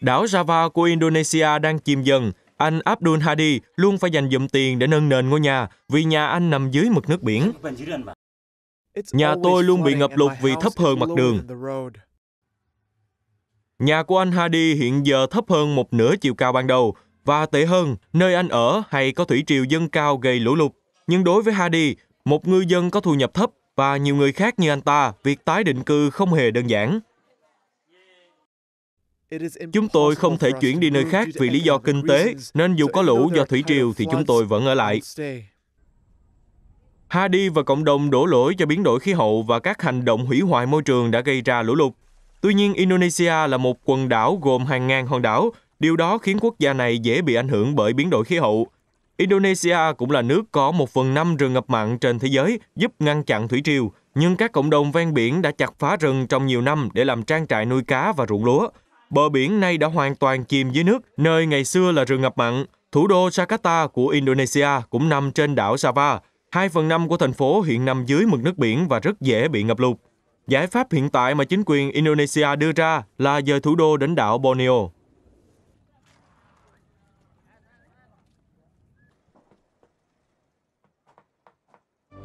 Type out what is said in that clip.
Đảo Java của Indonesia đang chìm dần. Anh Abdul Hadi luôn phải dành dụm tiền để nâng nền ngôi nhà vì nhà anh nằm dưới mực nước biển. Nhà tôi luôn bị ngập lụt vì thấp hơn mặt đường. Nhà của anh Hadi hiện giờ thấp hơn một nửa chiều cao ban đầu và tệ hơn, nơi anh ở hay có thủy triều dâng cao gây lũ lụt. Nhưng đối với Hadi, một ngư dân có thu nhập thấp và nhiều người khác như anh ta, việc tái định cư không hề đơn giản. Chúng tôi không thể chuyển đi nơi khác vì lý do kinh tế, nên dù có lũ do thủy triều thì chúng tôi vẫn ở lại. Hadi và cộng đồng đổ lỗi cho biến đổi khí hậu và các hành động hủy hoại môi trường đã gây ra lũ lụt. Tuy nhiên, Indonesia là một quần đảo gồm hàng ngàn hòn đảo, điều đó khiến quốc gia này dễ bị ảnh hưởng bởi biến đổi khí hậu. Indonesia cũng là nước có một phần năm rừng ngập mặn trên thế giới, giúp ngăn chặn thủy triều, nhưng các cộng đồng ven biển đã chặt phá rừng trong nhiều năm để làm trang trại nuôi cá và ruộng lúa. Bờ biển nay đã hoàn toàn chìm dưới nước, nơi ngày xưa là rừng ngập mặn. Thủ đô Jakarta của Indonesia cũng nằm trên đảo Java. Hai phần năm của thành phố hiện nằm dưới mực nước biển và rất dễ bị ngập lụt. Giải pháp hiện tại mà chính quyền Indonesia đưa ra là dời thủ đô đến đảo Borneo.